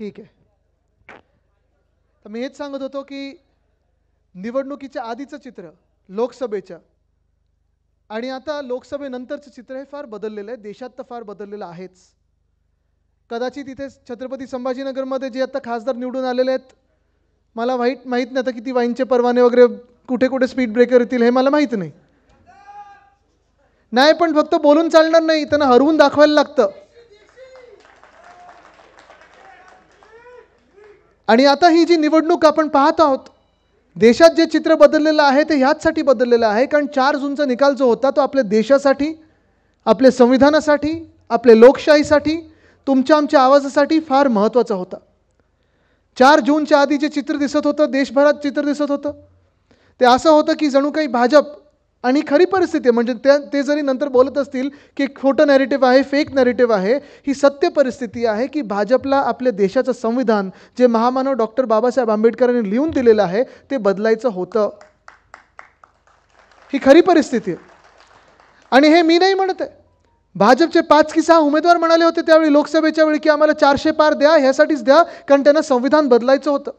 ठीक आहे तर मी हेच सांगत होतो की निवडणुकीच्या आधीचं चित्र लोकसभेचं आणि आता लोकसभेनंतरचं चित्र हे फार बदललेलं आहे देशात तर फार बदललेलं आहेच कदाचित इथे छत्रपती संभाजीनगरमध्ये जे आता खासदार निवडून आलेले आहेत मला वाईट माहीत नाही आता किती वाईनचे परवाने वगैरे कुठे कुठे स्पीड ब्रेकर येतील हे मला माहीत नाही नाही पण फक्त बोलून चालणार नाही त्यांना हरवून दाखवायला लागतं आणि आता ही जी निवडणूक आपण पाहत आहोत देशात जे चित्र बदललेलं आहे ते ह्याचसाठी बदललेलं आहे कारण चार जूनचा निकाल जो होता तो आपल्या देशासाठी आपल्या संविधानासाठी आपल्या लोकशाहीसाठी तुमच्या आमच्या आवाजासाठी फार महत्त्वाचा होता चार जूनच्या आधी जे चित्र दिसत होतं देशभरात चित्र दिसत होतं ते असं होतं की जणू काही भाजप आणि खरी परिस्थिती म्हणजे त्या ते जरी नंतर बोलत असतील की खोटं नॅरेटिव्ह आहे फेक नॅरेटिव्ह आहे ही सत्य परिस्थिती आहे की भाजपला आपल्या देशाचं संविधान जे महामानव डॉक्टर बाबासाहेब आंबेडकरांनी लिहून दिलेलं आहे ते बदलायचं होतं ही खरी परिस्थिती आहे आणि हे मी नाही म्हणत आहे भाजपचे पाच की सहा उमेदवार म्हणाले होते त्यावेळी लोकसभेच्या वेळी की आम्हाला चारशे पार द्या ह्यासाठीच द्या कारण त्यांना संविधान बदलायचं होतं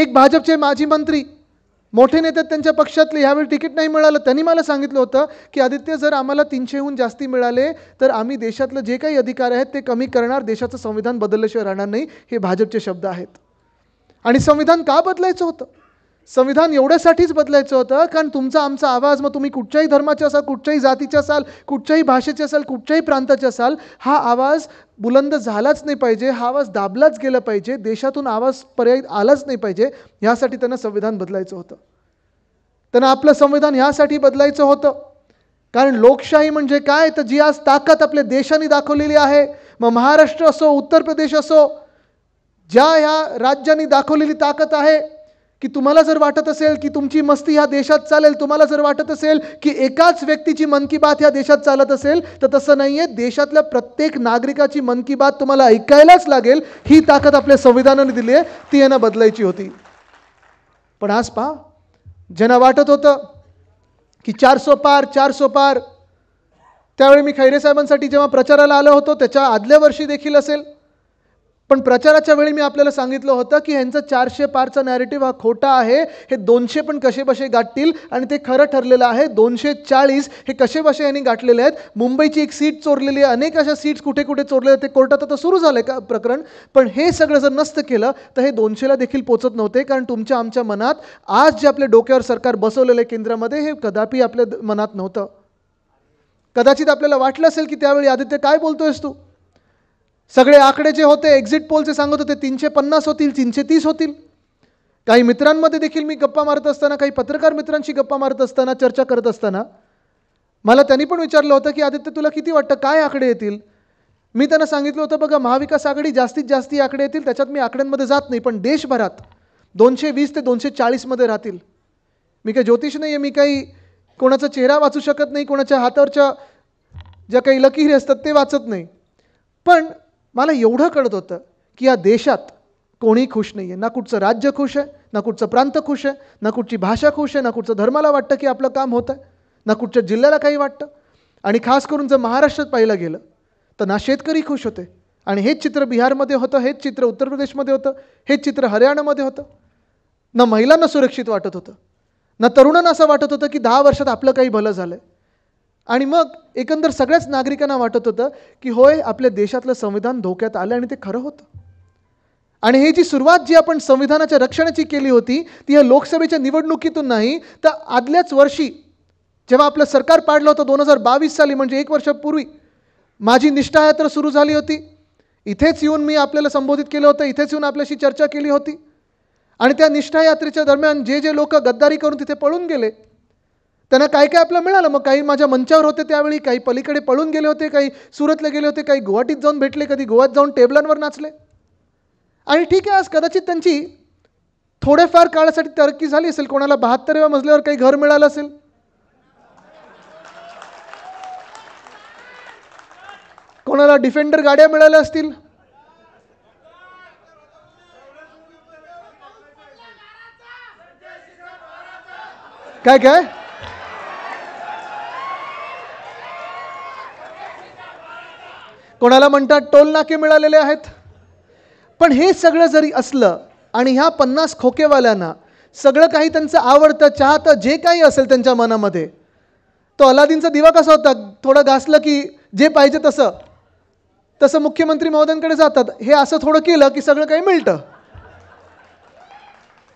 एक भाजपचे माजी मंत्री मोठे नेते त्यांच्या पक्षातले ह्यावेळी तिकीट नाही मिळालं त्यांनी मला सांगितलं होतं की आदित्य जर आम्हाला तीनशेहून जास्ती मिळाले तर आम्ही देशातलं जे काही अधिकार आहेत ते कमी करणार देशाचं संविधान बदलल्याशिवाय राहणार नाही हे भाजपचे शब्द आहेत आणि संविधान का बदलायचं होतं संविधान एवढ्यासाठीच बदलायचं होतं कारण तुमचा आमचा आवाज मग तुम्ही कुठच्याही धर्माचे असाल कुठच्याही जातीचे असाल कुठच्याही भाषेचे असाल कुठच्याही प्रांताचे असाल हा आवाज बुलंद झालाच नाही पाहिजे हा आवाज दाबलाच गेला पाहिजे देशातून आवाज पर्याय आलाच नाही पाहिजे ह्यासाठी त्यांना संविधान बदलायचं होतं त्यांना आपलं संविधान ह्यासाठी बदलायचं होतं कारण लोकशाही म्हणजे काय तर जी आज ताकद आपल्या देशाने दाखवलेली आहे मग महाराष्ट्र असो उत्तर प्रदेश असो ज्या ह्या राज्यांनी दाखवलेली ताकद आहे की तुम्हाला जर वाटत असेल की तुमची मस्ती ह्या देशात चालेल तुम्हाला जर वाटत असेल की एकाच व्यक्तीची मन की बात ह्या देशात चालत असेल तर तसं नाही आहे देशातल्या प्रत्येक नागरिकाची मन की बात तुम्हाला ऐकायलाच लागेल ही ताकद आपल्या संविधानाने दिली आहे ती यांना बदलायची होती पण आज पहा ज्यांना वाटत होतं की चारसो पार चारसो पार त्यावेळी मी खैरे साहेबांसाठी जेव्हा प्रचाराला आलो होतो त्याच्या आदल्या वर्षी देखील असेल पण प्रचाराच्या वेळी मी आपल्याला सांगितलं होतं की ह्यांचा चारशे पारचा नॅरेटिव्ह हा खोटा आहे हे दोनशे पण कसेबसे गाठतील आणि ते खरं ठरलेलं आहे दोनशे चाळीस हे कसेबसे यांनी गाठलेले आहेत मुंबईची एक सीट चोरलेली आहे अनेक अशा सीट्स कुठे कुठे चोरलेल्या ते कोर्टात आता सुरू झालं का प्रकरण पण हे सगळं जर नसतं केलं तर हे दोनशेला देखील पोचत नव्हते कारण तुमच्या आमच्या मनात आज जे आपल्या डोक्यावर सरकार बसवलेलं आहे केंद्रामध्ये हे कदापि आपल्या मनात नव्हतं कदाचित आपल्याला वाटलं असेल की त्यावेळी आदित्य काय बोलतोयस तू सगळे आकडे जे होते एक्झिट पोलचे सांगत होते तीनशे पन्नास होतील तीनशे तीस होतील काही मित्रांमध्ये देखील मी गप्पा मारत असताना काही पत्रकार मित्रांशी गप्पा मारत असताना चर्चा करत असताना मला त्यांनी पण विचारलं होतं की आदित्य तुला किती वाटतं काय आकडे येतील मी त्यांना सांगितलं होतं बघा महाविकास आघाडी जास्तीत जास्त आकडे येतील त्याच्यात मी आकड्यांमध्ये जात नाही पण देशभरात दोनशे वीस ते दोनशे चाळीसमध्ये राहतील मी काही ज्योतिष नाही आहे मी काही कोणाचा चेहरा वाचू शकत नाही कोणाच्या हातावरच्या ज्या काही लकीरी असतात ते वाचत नाही पण मला एवढं कळत होतं की या देशात कोणी खुश नाही आहे ना कुठचं राज्य खुश आहे ना कुठचं प्रांत खुश आहे ना कुठची भाषा खुश आहे ना कुठचं धर्माला वाटतं की आपलं काम होतं आहे ना कुठच्या जिल्ह्याला काही वाटतं आणि खास करून जर महाराष्ट्रात पाहिलं गेलं तर ना शेतकरी खुश होते आणि हेच चित्र बिहारमध्ये होतं हेच चित्र उत्तर प्रदेशमध्ये होतं हेच चित्र हरियाणामध्ये होतं ना महिलांना सुरक्षित वाटत होतं ना तरुणांना असं वाटत होतं की दहा वर्षात आपलं काही भलं झालं आहे आणि मग एकंदर सगळ्याच नागरिकांना वाटत होतं की होय आपल्या देशातलं संविधान धोक्यात आलं आणि ते खरं होतं आणि हे जी सुरुवात जी आपण संविधानाच्या रक्षणाची केली होती ती या लोकसभेच्या निवडणुकीतून नाही तर आदल्याच वर्षी जेव्हा आपलं सरकार पाडलं होतं दोन हजार बावीस साली म्हणजे एक वर्षापूर्वी माझी निष्ठायात्रा सुरू झाली होती इथेच येऊन मी आपल्याला संबोधित केलं होतं इथेच येऊन आपल्याशी चर्चा केली होती आणि त्या निष्ठा यात्रेच्या दरम्यान जे जे लोक गद्दारी करून तिथे पळून गेले त्यांना काय काय आपलं मिळालं मग काही माझ्या मंचावर होते त्यावेळी काही पलीकडे पळून गेले होते काही सुरतला गेले होते काही गुवाहाटीत जाऊन भेटले कधी गोव्यात जाऊन टेबलांवर नाचले आणि ठीक आहे आज कदाचित त्यांची थोडेफार काळासाठी तरक्की झाली असेल कोणाला बहात्तरव्या मजल्यावर काही घर मिळालं असेल कोणाला डिफेंडर गाड्या मिळाल्या असतील काय काय कोणाला म्हणतात टोल नाके मिळालेले आहेत पण हे सगळं जरी असलं आणि ह्या पन्नास खोकेवाल्यांना सगळं काही त्यांचं आवडतं चाहतं जे काही असेल त्यांच्या मनामध्ये तो अलादीनचा दिवा कसा होता थोडं घासलं की जे पाहिजे तसं तसं मुख्यमंत्री महोदयांकडे जातात हे असं थोडं केलं की सगळं काही मिळतं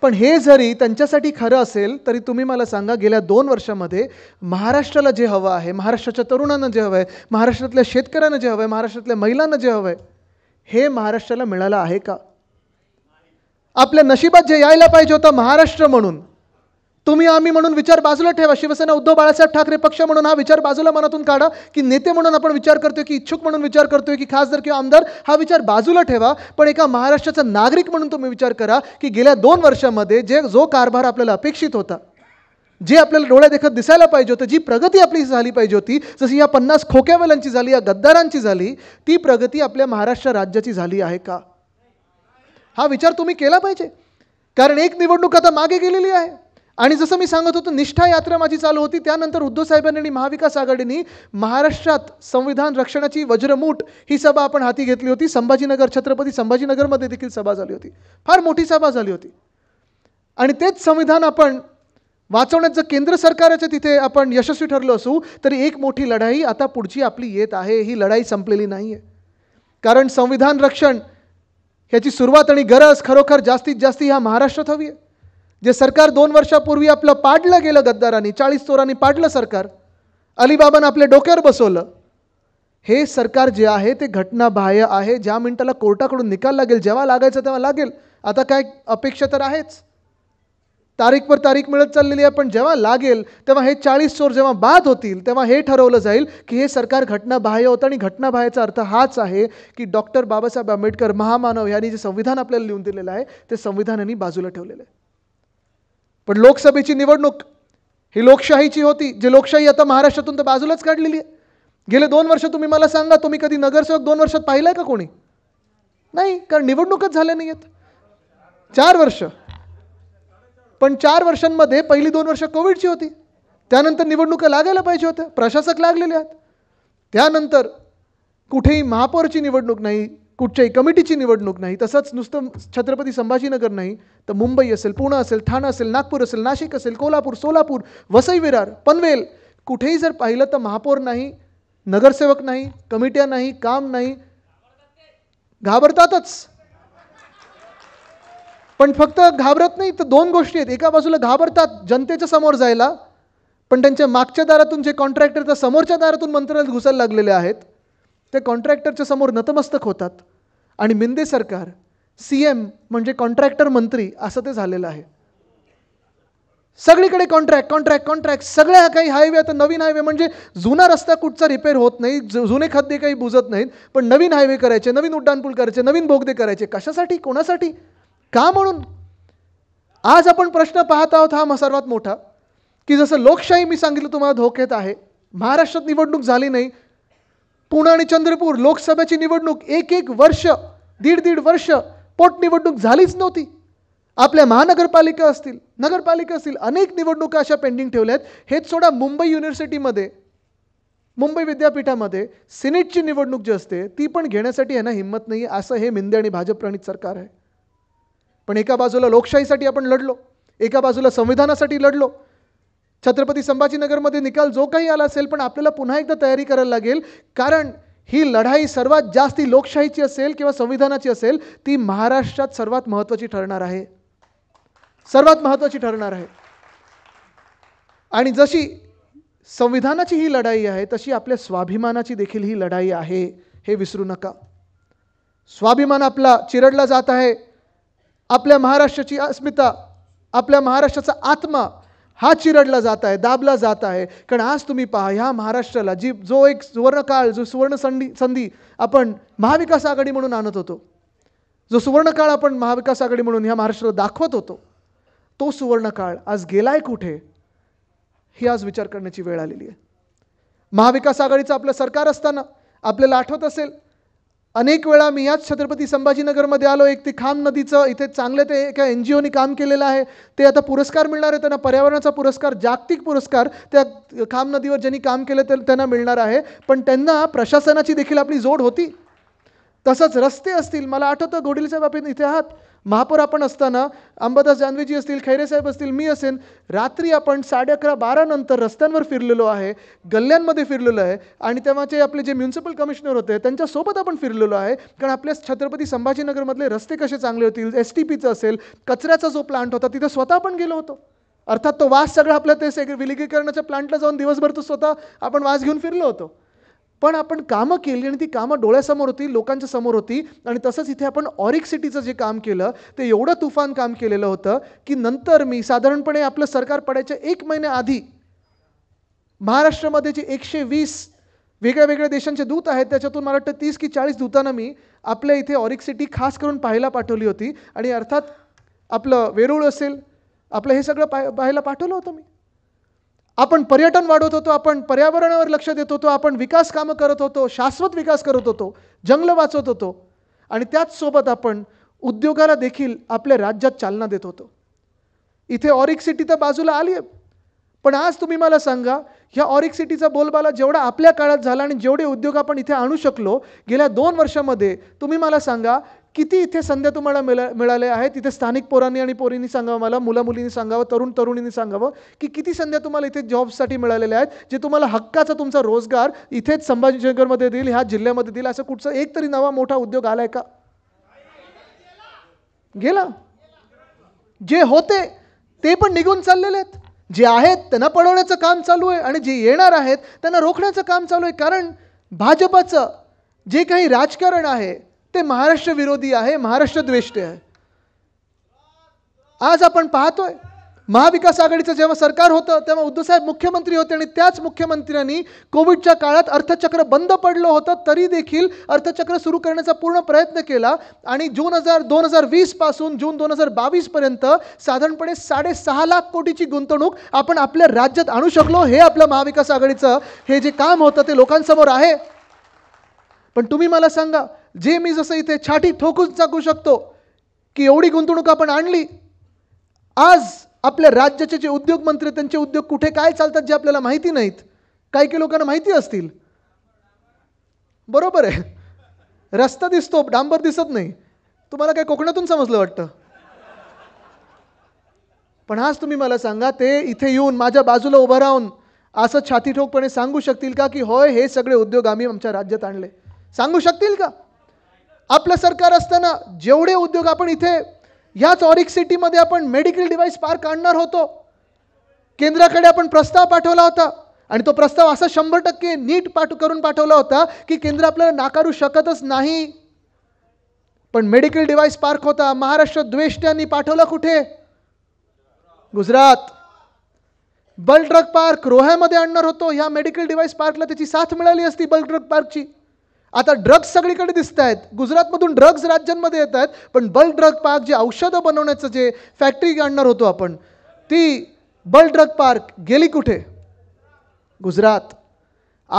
पण हे जरी त्यांच्यासाठी खरं असेल तरी तुम्ही मला सांगा गेल्या दोन वर्षामध्ये महाराष्ट्राला जे हवं आहे महाराष्ट्राच्या तरुणांना जे हवं आहे महाराष्ट्रातल्या शेतकऱ्यांना जे हवं आहे महाराष्ट्रातल्या महिलांना जे हवं आहे हे महाराष्ट्राला मिळालं आहे का आपल्या नशिबात जे यायला पाहिजे होतं महाराष्ट्र म्हणून तुम्ही आम्ही म्हणून विचार बाजूला ठेवा शिवसेना उद्धव बाळासाहेब ठाकरे पक्ष म्हणून हा विचार बाजूला मनातून काढा की नेते म्हणून आपण विचार करतोय की इच्छुक म्हणून विचार करतोय की खासदार किंवा आमदार हा विचार बाजूला ठेवा पण एका महाराष्ट्राचा नागरिक म्हणून तुम्ही विचार करा की गेल्या दोन वर्षामध्ये जे जो कारभार आपल्याला अपेक्षित होता जे आपल्याला डोळ्या देखत दिसायला पाहिजे होतं जी प्रगती आपली झाली पाहिजे होती जशी या पन्नास खोक्यावाल्यांची झाली या गद्दारांची झाली ती प्रगती आपल्या महाराष्ट्र राज्याची झाली आहे का हा विचार तुम्ही केला पाहिजे कारण एक निवडणूक आता मागे गेलेली आहे आणि जसं मी सांगत होतो निष्ठा यात्रा माझी चालू होती त्यानंतर उद्धव साहेबांनी आणि महाविकास आघाडीनी महाराष्ट्रात संविधान रक्षणाची वज्रमूठ ही सभा आपण हाती घेतली होती संभाजीनगर छत्रपती संभाजीनगरमध्ये देखील सभा झाली होती फार मोठी सभा झाली होती आणि तेच संविधान आपण जर केंद्र सरकारच्या तिथे आपण यशस्वी ठरलो असू तरी एक मोठी लढाई आता पुढची आपली येत आहे ही लढाई संपलेली नाही आहे कारण संविधान रक्षण ह्याची सुरुवात आणि गरज खरोखर जास्तीत जास्त ह्या महाराष्ट्रात हवी आहे जे सरकार दोन वर्षापूर्वी आपलं पाडलं गेलं गद्दारांनी चाळीस चोरांनी पाडलं सरकार अलिबाबानं आपल्या डोक्यावर बसवलं हे सरकार जे आहे ते घटनाबाह्य आहे ज्या मिनिटाला कोर्टाकडून निकाल लागेल जेव्हा लागायचं तेव्हा लागेल आता काय अपेक्षा तर आहेच तारीखवर तारीख मिळत चाललेली आहे पण जेव्हा लागेल तेव्हा हे चाळीस चोर जेव्हा बाद होतील तेव्हा हे ठरवलं जाईल की हे सरकार घटनाबाह्य होतं आणि घटनाबाह्याचा अर्थ हाच आहे की डॉक्टर बाबासाहेब आंबेडकर महामानव यांनी जे संविधान आपल्याला लिहून दिलेलं आहे ते संविधानाने बाजूला ठेवलेलं आहे पण लोकसभेची निवडणूक ही लोकशाहीची होती जे लोकशाही आता महाराष्ट्रातून तर बाजूलाच काढलेली आहे गेले दोन वर्ष तुम्ही मला सांगा तुम्ही कधी नगरसेवक दोन वर्षात पाहिलाय का कोणी नाही कारण निवडणूकच झाल्या नाही आहेत चार वर्ष पण चार वर्षांमध्ये पहिली दोन वर्ष कोविडची होती त्यानंतर निवडणुका लागायला पाहिजे होत्या प्रशासक लागलेले आहेत त्यानंतर कुठेही महापौरची निवडणूक नाही कुठच्याही कमिटीची निवडणूक नाही तसंच नुसतं छत्रपती संभाजीनगर नाही तर मुंबई असेल पुणे असेल ठाणे असेल नागपूर असेल नाशिक असेल कोल्हापूर सोलापूर वसई विरार पनवेल कुठेही जर पाहिलं तर महापौर नाही नगरसेवक नाही कमिट्या नाही काम नाही घाबरतातच पण फक्त घाबरत नाही तर दोन गोष्टी आहेत एका बाजूला घाबरतात जनतेच्या समोर जायला पण त्यांच्या मागच्या दारातून जे कॉन्ट्रॅक्टर तर समोरच्या दारातून मंत्रालयात घुसायला लागलेले आहेत ते कॉन्ट्रॅक्टरच्या समोर नतमस्तक होतात आणि मिंदे सरकार सी एम म्हणजे कॉन्ट्रॅक्टर मंत्री असं ते झालेलं आहे सगळीकडे कॉन्ट्रॅक्ट कॉन्ट्रॅक्ट कॉन्ट्रॅक्ट सगळ्या काही हायवे आता नवीन हायवे म्हणजे जुना रस्ता कुठचा रिपेअर होत नाही जुने खाद्य काही बुजत नाहीत पण नवीन हायवे करायचे नवीन उड्डाणपूल करायचे नवीन बोगदे करायचे कशासाठी कोणासाठी का म्हणून आज आपण प्रश्न पाहत आहोत हा सर्वात मोठा की जसं लोकशाही मी सांगितलं तुम्हाला धोक्यात आहे महाराष्ट्रात निवडणूक झाली नाही पुणे आणि चंद्रपूर लोकसभेची निवडणूक एक एक वर्ष दीड दीड वर्ष पोटनिवडणूक झालीच नव्हती आपल्या महानगरपालिका असतील नगरपालिका असतील अनेक निवडणुका अशा पेंडिंग ठेवल्या आहेत हेच सोडा मुंबई युनिव्हर्सिटीमध्ये मुंबई विद्यापीठामध्ये सिनेटची निवडणूक जी असते ती पण घेण्यासाठी यांना हिंमत नाही असं हे मिंदे आणि भाजप प्रणित सरकार आहे पण एका बाजूला लोकशाहीसाठी आपण लढलो एका बाजूला संविधानासाठी लढलो छत्रपती संभाजीनगरमध्ये निकाल जो काही आला असेल पण आपल्याला पुन्हा एकदा तयारी करायला लागेल कारण ही लढाई सर्वात जास्ती लोकशाहीची असेल किंवा संविधानाची असेल ती महाराष्ट्रात सर्वात महत्त्वाची ठरणार आहे सर्वात महत्त्वाची ठरणार आहे आणि जशी संविधानाची ही लढाई आहे तशी आपल्या स्वाभिमानाची देखील ही लढाई आहे हे विसरू नका स्वाभिमान आपला चिरडला जात आहे आपल्या महाराष्ट्राची अस्मिता आपल्या महाराष्ट्राचा आत्मा हा चिरडला जात आहे दाबला जात आहे कारण आज तुम्ही पहा ह्या महाराष्ट्राला जी जो एक सुवर्णकाळ जो सुवर्ण संधी संधी आपण महाविकास आघाडी म्हणून आणत होतो जो सुवर्णकाळ आपण महाविकास आघाडी म्हणून ह्या महाराष्ट्राला दाखवत होतो तो सुवर्णकाळ आज गेलाय कुठे ही आज विचार करण्याची वेळ आलेली आहे महाविकास आघाडीचं आपलं सरकार असताना आपल्याला आठवत असेल अनेक वेळा मी याच छत्रपती संभाजीनगरमध्ये आलो एक ते खाम नदीचं इथे चांगले ते एका एन जी ओनी काम केलेलं आहे ते आता पुरस्कार मिळणार आहे त्यांना पर्यावरणाचा पुरस्कार जागतिक पुरस्कार त्या खाम नदीवर ज्यांनी काम केलं ते त्यांना मिळणार आहे पण त्यांना प्रशासनाची देखील आपली जोड होती तसंच रस्ते असतील मला आठवतं गोडील बाबतीत इथे आहात महापौर आपण असताना अंबादास जानवेजी असतील खैरे साहेब असतील मी असेन रात्री आपण साडे अकरा नंतर रस्त्यांवर फिरलेलो आहे गल्ल्यांमध्ये फिरलेलो आहे आणि तेव्हाचे आपले जे म्युन्सिपल कमिशनर होते त्यांच्यासोबत आपण फिरलेलो आहे कारण आपल्या छत्रपती संभाजीनगरमधले रस्ते कसे चांगले होतील एस टी पीचं असेल कचऱ्याचा जो प्लांट होता तिथं स्वतः आपण गेलो होतो अर्थात तो वास सगळा आपल्या ते सेग विलगीकरणाच्या प्लांटला जाऊन दिवसभर तो स्वतः आपण वास घेऊन फिरलो होतो पण आपण कामं केली आणि ती कामं डोळ्यासमोर होती लोकांच्या समोर होती आणि तसंच इथे आपण ऑरिक सिटीचं जे काम केलं ते एवढं तुफान काम केलेलं होतं की नंतर मी साधारणपणे आपलं सरकार पडायच्या एक महिन्याआधी महाराष्ट्रामध्ये जे एकशे वीस वेगळ्या वेगळ्या देशांचे दूत आहेत त्याच्यातून मला वाटतं तीस की चाळीस दूतांना मी आपल्या इथे ऑरिक सिटी खास करून पाहायला पाठवली होती आणि अर्थात आपलं वेरूळ असेल आपलं हे सगळं पाय पाहायला पाठवलं होतं मी आपण पर्यटन वाढवत होतो आपण पर्यावरणावर लक्ष देत होतो आपण विकास कामं करत होतो शाश्वत विकास करत होतो जंगलं वाचवत होतो आणि त्याचसोबत आपण उद्योगाला देखील आपल्या राज्यात चालना देत होतो इथे ऑरिक सिटी तर बाजूला आली आहे पण आज तुम्ही मला सांगा ह्या ऑरिक सिटीचा बोलबाला जेवढा आपल्या काळात झाला आणि जेवढे उद्योग आपण इथे आणू शकलो गेल्या दोन वर्षामध्ये तुम्ही मला सांगा किती इथे संध्या तुम्हाला मिळा मिळाल्या आहेत तिथे स्थानिक पोरांनी आणि पोरींनी सांगावं मला मुला मुलींनी सांगावं तरुण तरुणींनी सांगावं की किती संध्या तुम्हाला इथे जॉबसाठी मिळालेल्या आहेत जे तुम्हाला हक्काचा तुमचा रोजगार इथेच संभाजीनगरमध्ये देईल ह्या जिल्ह्यामध्ये देईल असं कुठचं एक तरी नवा मोठा उद्योग आला का गेला जे होते ते पण निघून चाललेले आहेत जे आहेत त्यांना पळवण्याचं काम चालू आहे आणि जे येणार आहेत त्यांना रोखण्याचं काम चालू आहे कारण भाजपचं जे काही राजकारण आहे ते महाराष्ट्र विरोधी आहे महाराष्ट्र द्वेष्ट आहे आज आपण पाहतोय महाविकास आघाडीचं जेव्हा सरकार होतं तेव्हा उद्धवसाहेब मुख्यमंत्री होते आणि त्याच मुख्यमंत्र्यांनी कोविडच्या काळात अर्थचक्र बंद पडलं होतं तरी देखील अर्थचक्र सुरू करण्याचा पूर्ण प्रयत्न केला आणि जून हजार दोन हजार वीसपासून जून दोन हजार बावीसपर्यंत साधारणपणे साडेसहा लाख कोटीची गुंतवणूक आपण आपल्या राज्यात आणू शकलो हे आपलं महाविकास आघाडीचं हे जे काम होतं ते लोकांसमोर आहे पण तुम्ही मला सांगा जे मी जसं इथे छाटी ठोकून सांगू शकतो की एवढी गुंतवणूक आपण आणली आज आपल्या राज्याचे जे उद्योग मंत्री त्यांचे उद्योग कुठे काय चालतात जे आपल्याला माहिती नाहीत काही काही लोकांना माहिती असतील बरोबर आहे रस्ता दिसतो डांबर दिसत नाही तुम्हाला काय कोकणातून समजलं वाटतं पण आज तुम्ही मला सांगा ते इथे येऊन माझ्या बाजूला उभं राहून असं छाती ठोकपणे सांगू शकतील का की होय हे सगळे उद्योग आम्ही आमच्या राज्यात आणले सांगू शकतील का आपलं सरकार असताना जेवढे उद्योग आपण इथे ह्याच ऑरिक सिटीमध्ये आपण मेडिकल डिव्हाइस पार्क आणणार होतो केंद्राकडे आपण प्रस्ताव पाठवला होता आणि तो प्रस्ताव असा शंभर टक्के नीट पाठ करून पाठवला होता की केंद्र आपल्याला नाकारू शकतच नाही पण मेडिकल डिव्हाइस पार्क होता महाराष्ट्र द्वेष्ट्यांनी पाठवला कुठे गुजरात बल ड्रग पार्क रोह्यामध्ये आणणार होतो ह्या मेडिकल डिव्हाइस पार्कला त्याची साथ मिळाली असती बल्क ड्रग पार्कची आता ड्रग्ज सगळीकडे दिसत आहेत गुजरातमधून ड्रग्ज राज्यांमध्ये येत आहेत पण बल ड्रग पार्क जे औषधं बनवण्याचं जे फॅक्टरी आणणार होतो आपण ती बल ड्रग पार्क गेली कुठे गुजरात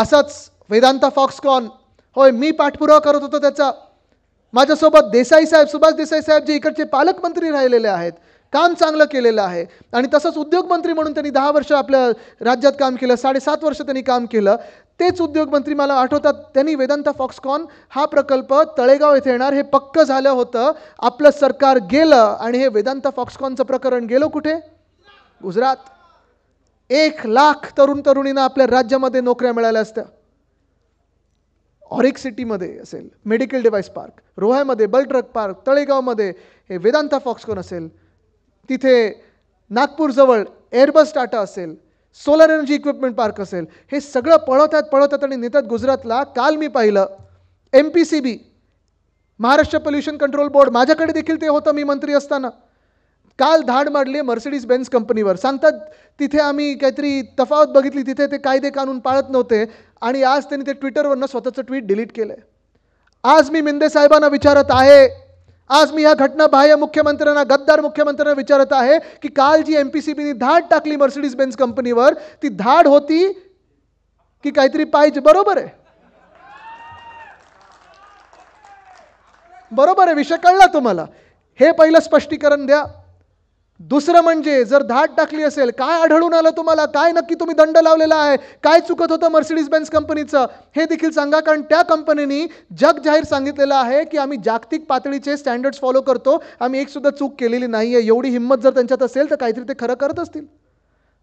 असाच वेदांता फॉक्सकॉन होय मी पाठपुरावा करत होतो त्याचा माझ्यासोबत देसाई साहेब सुभाष देसाई साहेब जे इकडचे पालकमंत्री राहिलेले आहेत काम चांगलं केलेलं आहे आणि तसंच उद्योगमंत्री म्हणून त्यांनी दहा वर्ष आपल्या राज्यात काम केलं साडेसात वर्ष त्यांनी काम केलं तेच उद्योगमंत्री मला आठवतात त्यांनी वेदांता फॉक्सकॉन हा प्रकल्प तळेगाव येथे येणार हे पक्कं झालं होतं आपलं सरकार गेलं आणि हे वेदांता फॉक्सकॉनचं प्रकरण गेलो कुठे गुजरात एक लाख तरुण तरुणींना आपल्या राज्यामध्ये नोकऱ्या मिळाल्या असत्या ऑरिक सिटीमध्ये असेल मेडिकल डिव्हाइस पार्क रोह्यामध्ये ट्रक पार्क तळेगावमध्ये हे वेदांता फॉक्सकॉन असेल तिथे नागपूरजवळ एअरबस टाटा असेल सोलर एनर्जी इक्विपमेंट पार्क असेल हे सगळं पळवतात पळवतात आणि नेतात गुजरातला काल मी पाहिलं M P C B Maharashtra pollution control board माझ्याकडे देखील ते होतं मी मंत्री असताना काल धाड मारली मर्सिडीज बेन्स कंपनीवर सांगतात तिथे आम्ही काहीतरी तफावत बघितली तिथे ते कायदे कानून पाळत नव्हते आणि आज त्यांनी ते ट्विटरवरनं स्वतःचं ट्विट डिलीट केलं आहे आज मी मिंदे साहेबांना विचारत आहे आज मी या घटना बाह्य मुख्यमंत्र्यांना गद्दार मुख्यमंत्र्यांना विचारत आहे की काल जी एम पी सी बीनी धाड टाकली मर्सिडीज बेन्स कंपनीवर ती धाड होती की काहीतरी पाहिजे बरोबर आहे बरोबर आहे विषय कळला तुम्हाला हे पहिलं स्पष्टीकरण द्या दुसरं म्हणजे जर धाट टाकली असेल काय आढळून आलं तुम्हाला काय नक्की तुम्ही दंड लावलेला आहे काय चुकत होतं मर्सिडीज बेन्स कंपनीचं हे देखील सांगा कारण त्या कंपनीने जग जाहीर सांगितलेलं आहे की आम्ही जागतिक पातळीचे स्टँडर्ड्स फॉलो करतो आम्ही एक सुद्धा चूक केलेली नाही आहे एवढी हिंमत जर त्यांच्यात असेल तर काहीतरी ते खरं करत असतील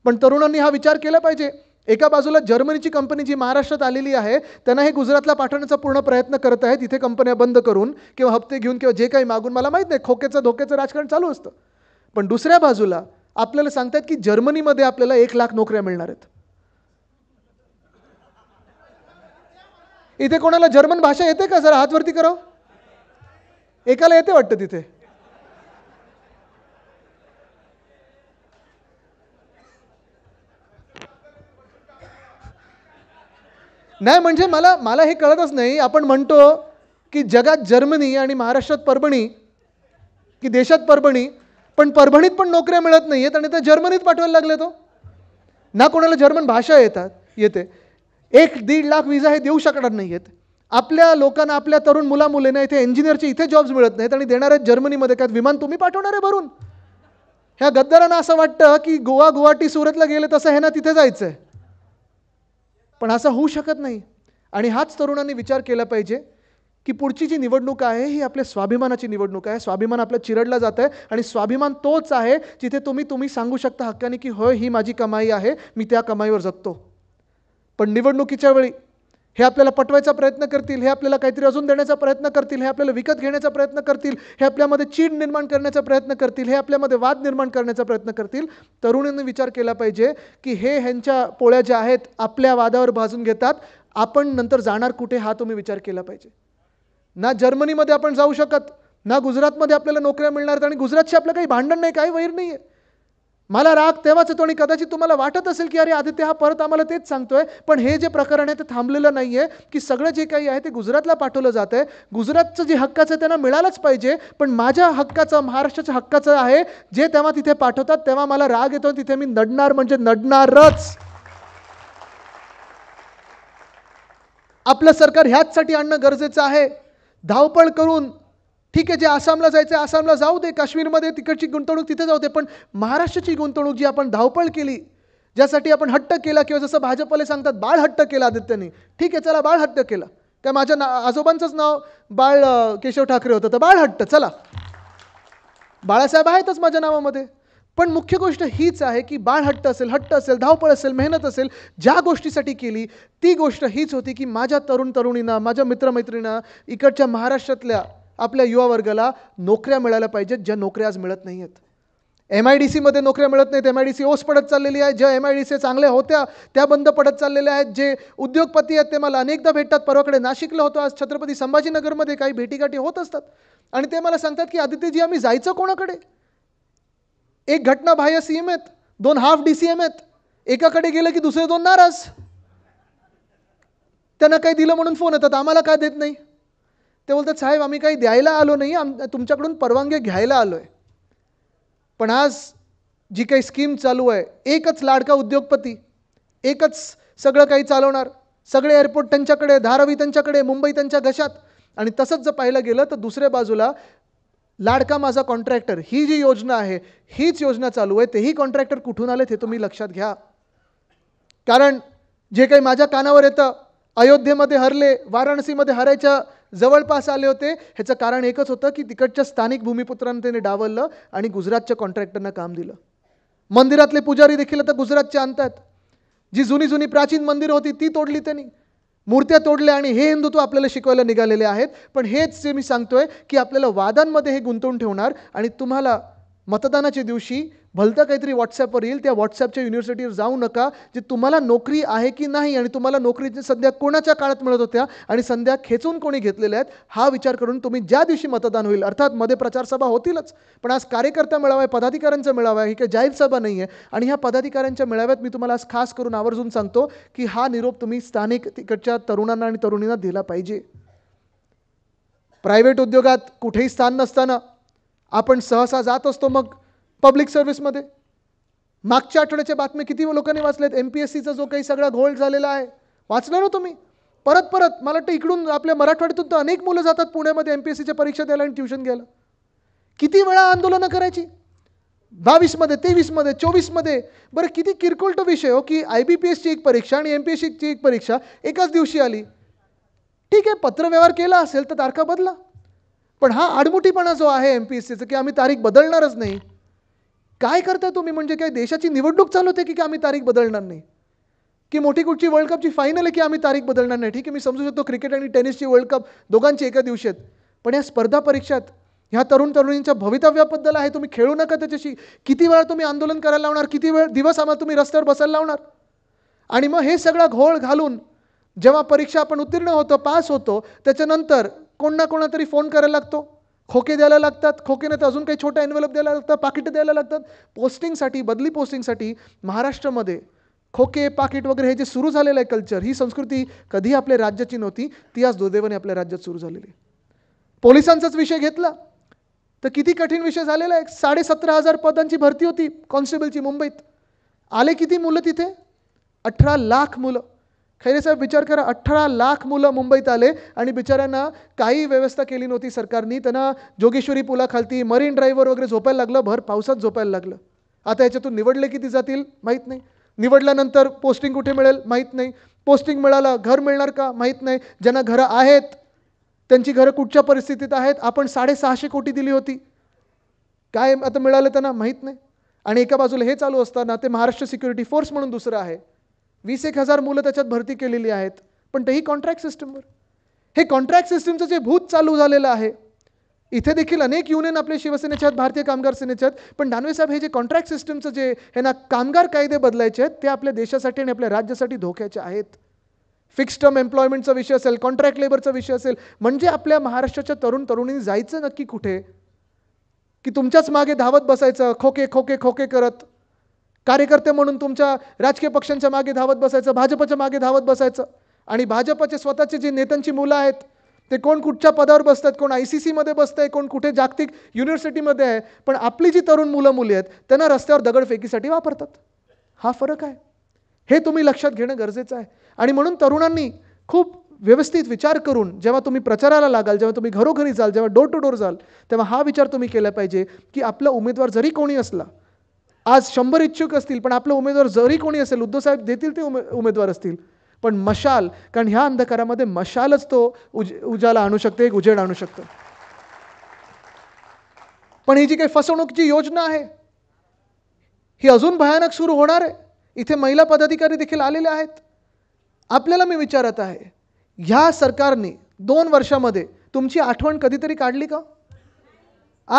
पण तरुणांनी हा विचार केला पाहिजे एका बाजूला जर्मनीची कंपनी जी महाराष्ट्रात आलेली आहे त्यांना हे गुजरातला पाठवण्याचा पूर्ण प्रयत्न करत आहे तिथे कंपन्या बंद करून किंवा हप्ते घेऊन किंवा जे काही मागून मला माहीत नाही खोक्याचं धोक्याचं राजकारण चालू असतं पण दुसऱ्या बाजूला आपल्याला सांगतात की जर्मनीमध्ये आपल्याला एक लाख नोकऱ्या मिळणार आहेत इथे कोणाला जर्मन भाषा येते का जरा वरती करा हो. एकाला येते वाटतं तिथे नाही म्हणजे मला मला हे कळतच नाही आपण म्हणतो की जगात जर्मनी आणि महाराष्ट्रात परभणी की देशात परभणी पण परभणीत पण नोकऱ्या मिळत नाही आहेत आणि त्या जर्मनीत पाठवायला लागले तो ना कोणाला जर्मन भाषा येतात येते एक दीड लाख विजा हे देऊ शकणार नाही आहेत आपल्या लोकांना आपल्या तरुण मुलामुलींना इथे इंजिनियरचे इथे जॉब्स मिळत नाहीत आणि देणार आहेत जर्मनीमध्ये काय विमान तुम्ही पाठवणार आहे भरून ह्या गद्दारांना असं वाटतं की गोवा गुवाहाटी सुरतला गेले तसं हे ना तिथे जायचं आहे पण असं होऊ शकत नाही आणि हाच तरुणांनी विचार केला पाहिजे की पुढची जी निवडणूक आहे ही आपल्या स्वाभिमानाची निवडणूक आहे स्वाभिमान आपलं चिरडला जात आहे आणि स्वाभिमान तोच आहे जिथे तुम्ही तुम्ही सांगू शकता हक्काने की होय ही माझी कमाई आहे मी त्या कमाईवर जगतो पण निवडणुकीच्या वेळी हे आपल्याला पटवायचा प्रयत्न करतील हे आपल्याला काहीतरी अजून देण्याचा प्रयत्न करतील हे आपल्याला विकत घेण्याचा प्रयत्न करतील हे आपल्यामध्ये चीड निर्माण करण्याचा प्रयत्न करतील हे आपल्यामध्ये वाद निर्माण करण्याचा प्रयत्न करतील तरुणींनी विचार केला पाहिजे की हे ह्यांच्या पोळ्या ज्या आहेत आपल्या वादावर भाजून घेतात आपण नंतर जाणार कुठे हा तुम्ही विचार केला पाहिजे ना जर्मनीमध्ये आपण जाऊ शकत ना गुजरातमध्ये आपल्याला नोकऱ्या मिळणार आहेत आणि गुजरातशी आपलं काही भांडण नाही काही वैर नाही आहे मला राग तेव्हाच येतो आणि कदाचित तुम्हाला वाटत असेल की अरे आदित्य हा परत आम्हाला तेच सांगतोय पण हे जे प्रकरण आहे ते थांबलेलं नाही आहे की सगळं जे काही आहे ते गुजरातला पाठवलं जात आहे गुजरातचं जे हक्काचं त्यांना मिळालंच पाहिजे पण माझ्या हक्काचं महाराष्ट्राच्या हक्काचं आहे जे तेव्हा तिथे पाठवतात तेव्हा मला राग येतो तिथे मी नडणार म्हणजे नडणारच आपलं सरकार ह्याचसाठी आणणं गरजेचं आहे धावपळ करून ठीक आहे जे आसामला जायचं आहे आसामला जाऊ दे काश्मीरमध्ये तिकडची गुंतवणूक तिथे जाऊ दे पण महाराष्ट्राची गुंतवणूक जी आपण धावपळ केली ज्यासाठी आपण हट्ट केला किंवा जसं भाजपले सांगतात बाळ हट्ट केला आदित्यने ठीक आहे चला बाळ हट्ट केला त्या माझ्या ना आजोबांचंच नाव बाळ केशव ठाकरे होतं तर बाळ हट्ट चला बाळासाहेब आहेतच माझ्या नावामध्ये पण मुख्य गोष्ट हीच आहे की बाळ हट्ट असेल हट्ट असेल धावपळ असेल मेहनत असेल ज्या गोष्टीसाठी केली ती गोष्ट हीच होती की माझ्या तरुण तरुणींना माझ्या मित्रमैत्रिणींना इकडच्या महाराष्ट्रातल्या आपल्या युवा वर्गाला नोकऱ्या मिळायला पाहिजेत ज्या नोकऱ्या आज मिळत नाही आहेत एम आय डी सीमध्ये नोकऱ्या मिळत नाहीत एम आय डी सी ओस पडत चाललेली आहे ज्या एम आय डी सी चांगल्या होत्या त्या बंद पडत चाललेल्या आहेत जे उद्योगपती आहेत ते मला अनेकदा भेटतात परवाकडे नाशिकला होतो आज छत्रपती संभाजीनगरमध्ये काही भेटीगाठी होत असतात आणि ते मला सांगतात की आदित्यजी आम्ही जायचं कोणाकडे एक घटना बाह्य सीएम आहेत दोन हाफ डी सी एम आहेत एकाकडे गेलं की दुसरे दोन नाराज त्यांना काही दिलं म्हणून फोन येतात आम्हाला काय देत नाही ते बोलतात साहेब आम्ही काही द्यायला आलो नाही आम तुमच्याकडून परवानगी घ्यायला आलो आहे पण आज जी काही स्कीम चालू आहे एकच लाडका उद्योगपती एकच सगळं काही चालवणार सगळे एअरपोर्ट त्यांच्याकडे धारावी त्यांच्याकडे मुंबई त्यांच्या घशात आणि तसंच जर पाहिलं गेलं तर दुसऱ्या बाजूला लाडका माझा कॉन्ट्रॅक्टर ही जी योजना आहे हीच योजना चालू आहे तेही कॉन्ट्रॅक्टर कुठून आले ते तुम्ही लक्षात घ्या कारण जे काही माझ्या कानावर येतं अयोध्येमध्ये हरले वाराणसीमध्ये हरायच्या जवळपास आले होते ह्याचं कारण एकच होतं की तिकडच्या स्थानिक भूमिपुत्रांना त्याने डावललं आणि गुजरातच्या कॉन्ट्रॅक्टरना काम दिलं मंदिरातले पुजारी देखील आता गुजरातचे आणतात जी जुनी जुनी प्राचीन मंदिरं होती ती तोडली त्यांनी मूर्त्या तोडल्या आणि हे हिंदुत्व आपल्याला शिकवायला निघालेले आहेत पण हेच जे मी सांगतोय की आपल्याला वादांमध्ये हे गुंतवून ठेवणार आणि तुम्हाला मतदानाच्या दिवशी भलतं काहीतरी व्हॉट्सॲपवर येईल त्या व्हॉट्सॲपच्या युनिव्हर्सिटीवर जाऊ नका जे तुम्हाला नोकरी आहे की नाही आणि तुम्हाला नोकरी सध्या कोणाच्या काळात मिळत होत्या आणि संध्या खेचून कोणी घेतलेल्या आहेत हा विचार करून तुम्ही ज्या दिवशी मतदान होईल अर्थात मध्ये प्रचारसभा होतीलच पण आज कार्यकर्ता मेळावा आहे पदाधिकाऱ्यांचा मेळावा आहे ही जाहीर सभा नाही आहे आणि ह्या पदाधिकाऱ्यांच्या मेळाव्यात मी तुम्हाला आज खास करून आवर्जून सांगतो की हा निरोप तुम्ही स्थानिक तिकडच्या तरुणांना आणि तरुणींना दिला पाहिजे प्रायव्हेट उद्योगात कुठेही स्थान नसताना आपण सहसा जात असतो मग पब्लिक सर्व्हिसमध्ये मागच्या आठवड्याच्या बातम्या किती लोकांनी वाचल्यात एम पी एस सीचा जो काही सगळा घोळ झालेला आहे वाचला ना तुम्ही परत परत मला वाटतं इकडून आपल्या मराठवाड्यातून तर अनेक मुलं जातात पुण्यामध्ये एम पी एस सीच्या परीक्षा द्यायला आणि ट्युशन घ्यायला किती वेळा आंदोलनं करायची बावीसमध्ये तेवीसमध्ये चोवीसमध्ये बरं किती किरकोळ तो विषय हो की आय बी पी एसची एक परीक्षा आणि एम पी एस सीची एक परीक्षा एकाच दिवशी आली ठीक आहे पत्रव्यवहार केला असेल तर तारखा बदला पण हा आडमुठीपणा जो आहे एम पी एस सीचं की आम्ही तारीख बदलणारच नाही काय करता तुम्ही म्हणजे काय देशाची निवडणूक चालू होते की आम्ही तारीख बदलणार नाही की मोठी कुठची वर्ल्ड कपची फायनल आहे की आम्ही तारीख बदलणार नाही ठीक आहे मी समजू शकतो क्रिकेट आणि टेनिसची वर्ल्ड कप दोघांची एका दिवशी पण या स्पर्धा परीक्षात ह्या तरुण तरुणींच्या भवितव्याबद्दल आहे तुम्ही खेळू नका त्याच्याशी किती वेळा तुम्ही आंदोलन करायला लावणार किती वेळ दिवस आम्हाला तुम्ही रस्त्यावर बसायला लावणार आणि मग हे सगळा घोळ घालून जेव्हा परीक्षा आपण उत्तीर्ण होतो पास होतो त्याच्यानंतर कोण ना कोणातरी फोन करायला लागतो खोके द्यायला लागतात खोके तर अजून काही छोटा एनवेलप द्यायला लागतात पाकिटं द्यायला लागतात पोस्टिंगसाठी बदली पोस्टिंगसाठी महाराष्ट्रामध्ये खोके पाकिट वगैरे हे जे सुरू झालेलं आहे कल्चर ही संस्कृती कधी आपल्या राज्याची नव्हती ती आज दुर्दैवाने आपल्या राज्यात सुरू झालेली पोलिसांचाच विषय घेतला तर किती कठीण विषय झालेला आहे साडेसतरा हजार पदांची भरती होती कॉन्स्टेबलची मुंबईत आले किती मुलं तिथे अठरा लाख मुलं खैरे साहेब विचार करा अठरा लाख मुलं मुंबईत आले आणि बिचाऱ्यांना काही व्यवस्था केली नव्हती सरकारनी त्यांना जोगेश्वरी पुलाखालती मरीन ड्राईव्हवर वगैरे झोपायला लागलं भर पावसात झोपायला लागलं आता याच्यातून निवडले किती जातील माहीत नाही निवडल्यानंतर पोस्टिंग कुठे मिळेल माहीत नाही पोस्टिंग मिळालं घर मिळणार का माहीत नाही ज्यांना घरं आहेत त्यांची घरं कुठच्या परिस्थितीत आहेत आपण साडेसहाशे कोटी दिली होती काय आता मिळालं त्यांना माहीत नाही आणि एका बाजूला हे चालू असताना ते महाराष्ट्र सिक्युरिटी फोर्स म्हणून दुसरं आहे वीस एक हजार मुलं त्याच्यात भरती केलेली आहेत पण तेही कॉन्ट्रॅक्ट सिस्टमवर हे कॉन्ट्रॅक्ट सिस्टमचं जे भूत चालू झालेलं आहे इथे देखील अनेक युनियन आपले शिवसेनेचे आहेत भारतीय कामगार सेनेचे आहेत पण दानवे साहेब हे जे कॉन्ट्रॅक्ट सिस्टमचं जे हे ना कामगार कायदे बदलायचे आहेत ते आपल्या देशासाठी आणि आपल्या राज्यासाठी धोक्याचे आहेत फिक्स टर्म एम्प्लॉयमेंटचा विषय असेल कॉन्ट्रॅक्ट लेबरचा विषय असेल म्हणजे आपल्या महाराष्ट्राच्या तरुण तरुणींनी जायचं नक्की कुठे की तुमच्याच मागे धावत बसायचं खोके खोके खोके करत कार्यकर्ते म्हणून तुमच्या राजकीय पक्षांच्या मागे धावत बसायचं भाजपच्या मागे धावत बसायचं आणि भाजपचे स्वतःचे जे नेत्यांची मुलं आहेत ते कोण कुठच्या पदावर बसतात कोण आय सी सीमध्ये बसतंय आहे कोण कुठे जागतिक युनिव्हर्सिटीमध्ये आहे पण आपली जी तरुण मुलं मुली आहेत त्यांना रस्त्यावर दगडफेकीसाठी वापरतात हा फरक आहे हे तुम्ही लक्षात घेणं गरजेचं आहे आणि म्हणून तरुणांनी खूप व्यवस्थित विचार करून जेव्हा तुम्ही प्रचाराला लागाल जेव्हा तुम्ही घरोघरी जाल जेव्हा डोर टू डोर जाल तेव्हा हा विचार तुम्ही केला पाहिजे की आपला उमेदवार जरी कोणी असला आज शंभर इच्छुक असतील पण आपला उमेदवार जरी कोणी असेल उद्धवसाहेब देतील ते उमे उमेदवार असतील पण मशाल कारण ह्या अंधकारामध्ये मशालच तो उज उजाला आणू शकते एक उजेड आणू शकतो पण ही जी काही जी योजना आहे ही अजून भयानक सुरू होणार आहे इथे महिला पदाधिकारी देखील आलेले आहेत आपल्याला मी विचारत आहे ह्या सरकारने दोन वर्षामध्ये तुमची आठवण कधीतरी काढली का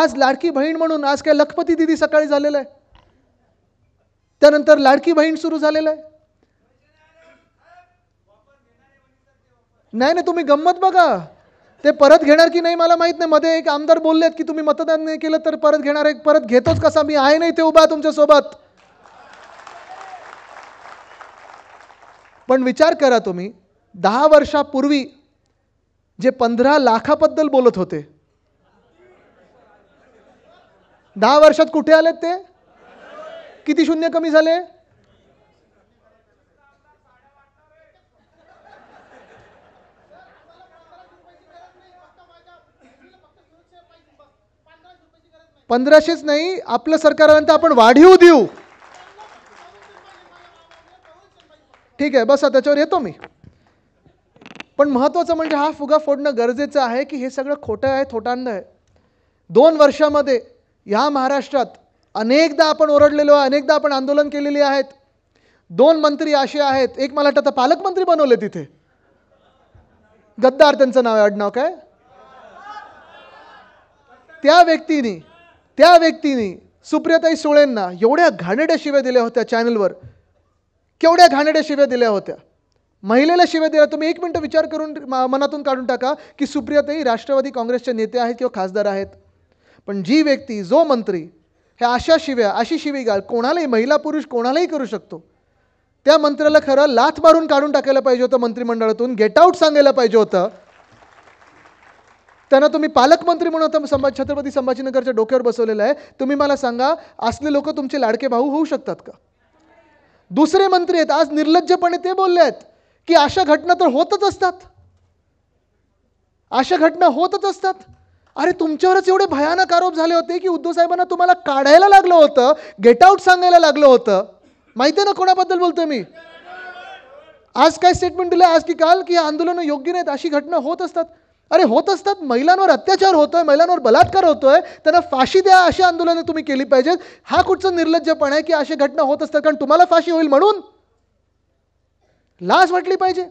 आज लाडकी बहीण म्हणून आज काय लखपती दिदी सकाळी झालेलं आहे त्यानंतर लाडकी बहीण सुरू झालेलं आहे नाही नाही तुम्ही गंमत बघा ते परत घेणार की नाही मला माहीत नाही मध्ये एक आमदार बोललेत की तुम्ही मतदान नाही केलं तर परत घेणार आहे परत घेतोच कसा मी आहे नाही ते उभा तुमच्यासोबत पण विचार करा तुम्ही दहा वर्षापूर्वी जे पंधरा लाखाबद्दल बोलत होते दहा वर्षात कुठे आलेत ते किती शून्य कमी झाले पंधराशेच नाही आपलं सरकार आपण वाढीव देऊ ठीक आहे बसा त्याच्यावर येतो मी पण महत्त्वाचं म्हणजे हा फुगा फोडणं गरजेचं आहे की हे सगळं खोटं आहे थोटांड आहे दोन वर्षामध्ये ह्या महाराष्ट्रात अनेकदा आपण ओरडलेलो आहे अनेकदा आपण आंदोलन केलेली आहेत दोन मंत्री असे आहेत एक मला वाटतं पालकमंत्री बनवले तिथे गद्दार त्यांचं नाव आहे आडनाव काय त्या व्यक्तीने त्या व्यक्तीने सुप्रियताई सुळेंना एवढ्या घाणेड्या शिव्या दिल्या होत्या चॅनलवर केवढ्या घाणेड्या शिव्या दिल्या होत्या महिलेला शिव्या दिल्या तुम्ही एक मिनटं विचार करून मनातून काढून टाका की सुप्रियताई राष्ट्रवादी काँग्रेसचे नेते आहेत किंवा खासदार आहेत पण जी व्यक्ती जो मंत्री हे अशा शिव्या अशी शिवीगाळ कोणालाही महिला पुरुष कोणालाही करू शकतो त्या मंत्र्याला खरं लाथ मारून काढून टाकायला पाहिजे होतं मंत्रिमंडळातून गेट आऊट सांगायला पाहिजे होतं त्यांना तुम्ही पालकमंत्री म्हणून संभा छत्रपती संभाजीनगरच्या डोक्यावर बसवलेलं आहे तुम्ही मला सांगा असले लोक तुमचे लाडके भाऊ होऊ शकतात का दुसरे मंत्री आहेत आज निर्लज्जपणे ते बोलले आहेत की अशा घटना तर होतच असतात अशा घटना होतच असतात अरे तुमच्यावरच एवढे भयानक आरोप झाले होते की उद्धव साहेबांना तुम्हाला काढायला लागलं होतं गेट आऊट सांगायला लागलं होतं माहिती आहे ना कोणाबद्दल बोलतोय मी आज काय स्टेटमेंट दिलं आज की काल की आंदोलनं योग्य नाहीत अशी घटना होत असतात अरे होत असतात महिलांवर अत्याचार होतोय महिलांवर बलात्कार होतोय त्यांना फाशी द्या अशी आंदोलनं तुम्ही केली पाहिजेत हा कुठचं निर्लज्जपण आहे की अशा घटना होत असतात कारण तुम्हाला फाशी होईल म्हणून लाज वाटली पाहिजे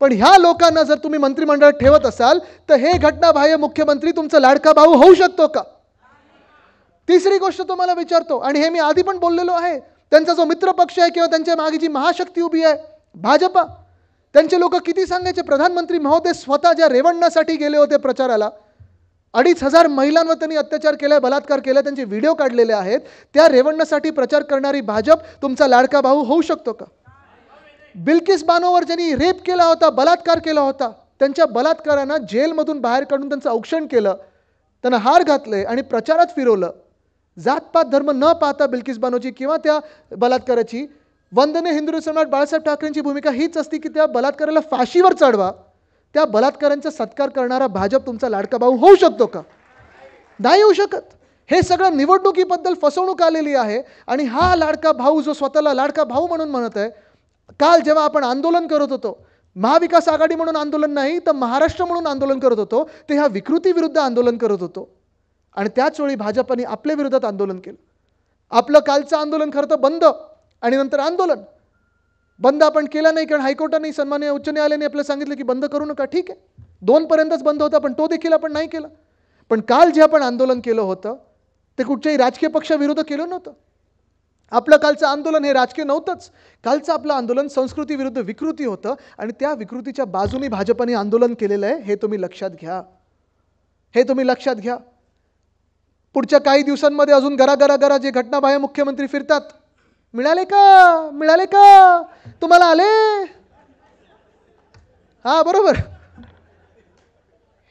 पण ह्या लोकांना जर तुम्ही मंत्रिमंडळात ठेवत असाल तर हे घटनाबाह्य मुख्यमंत्री तुमचा लाडका भाऊ होऊ शकतो का तिसरी गोष्ट तुम्हाला विचारतो आणि हे मी आधी पण बोललेलो आहे त्यांचा जो मित्रपक्ष आहे किंवा त्यांच्या मागे जी महाशक्ती उभी आहे भाजपा त्यांचे लोक किती सांगायचे प्रधानमंत्री महोदय स्वतः ज्या रेवण्णासाठी गेले होते प्रचाराला अडीच हजार महिलांवर त्यांनी अत्याचार केलाय बलात्कार केलाय त्यांचे व्हिडिओ काढलेले आहेत त्या रेवण्णासाठी प्रचार करणारी भाजप तुमचा लाडका भाऊ होऊ शकतो का बिल्किस बानोवर ज्यांनी रेप केला होता बलात्कार केला होता त्यांच्या बलात्कारांना जेलमधून बाहेर काढून त्यांचं औक्षण केलं त्यांना हार घातले आणि प्रचारात फिरवलं जातपात धर्म न पाहता बिल्किस बानोची किंवा त्या बलात्काराची वंदने हिंदू सम्राट बाळासाहेब ठाकरेंची भूमिका हीच असती की त्या बलात्काराला फाशीवर चढवा त्या बलात्कारांचा सत्कार करणारा भाजप तुमचा लाडका भाऊ होऊ शकतो का नाही होऊ शकत हे सगळं निवडणुकीबद्दल फसवणूक आलेली आहे आणि हा लाडका भाऊ जो स्वतःला लाडका भाऊ म्हणून म्हणत आहे काल जेव्हा आपण आंदोलन करत होतो महाविकास आघाडी म्हणून आंदोलन नाही तर महाराष्ट्र म्हणून आंदोलन करत होतो ते ह्या विकृतीविरुद्ध आंदोलन करत होतो आणि त्याचवेळी भाजपाने आपल्या विरोधात आंदोलन केलं आपलं कालचं आंदोलन खरं तर बंद आणि नंतर आंदोलन बंद आपण केलं नाही कारण हायकोर्टाने सन्मान्य उच्च न्यायालयाने आपल्याला सांगितलं की बंद करू नका ठीक आहे दोनपर्यंतच बंद होता पण तो देखील आपण नाही केला पण काल जे आपण आंदोलन केलं होतं ते कुठच्याही राजकीय विरुद्ध केलं नव्हतं आपलं कालचं आंदोलन हे राजकीय नव्हतंच कालचं आपलं आंदोलन संस्कृतीविरुद्ध विकृती होतं आणि त्या विकृतीच्या बाजूनी भाजपाने आंदोलन केलेलं आहे हे तुम्ही लक्षात घ्या हे तुम्ही लक्षात घ्या पुढच्या काही दिवसांमध्ये अजून घरा घरा घरा जे घटनाबाह्य मुख्यमंत्री फिरतात मिळाले का मिळाले का तुम्हाला आले हा बरोबर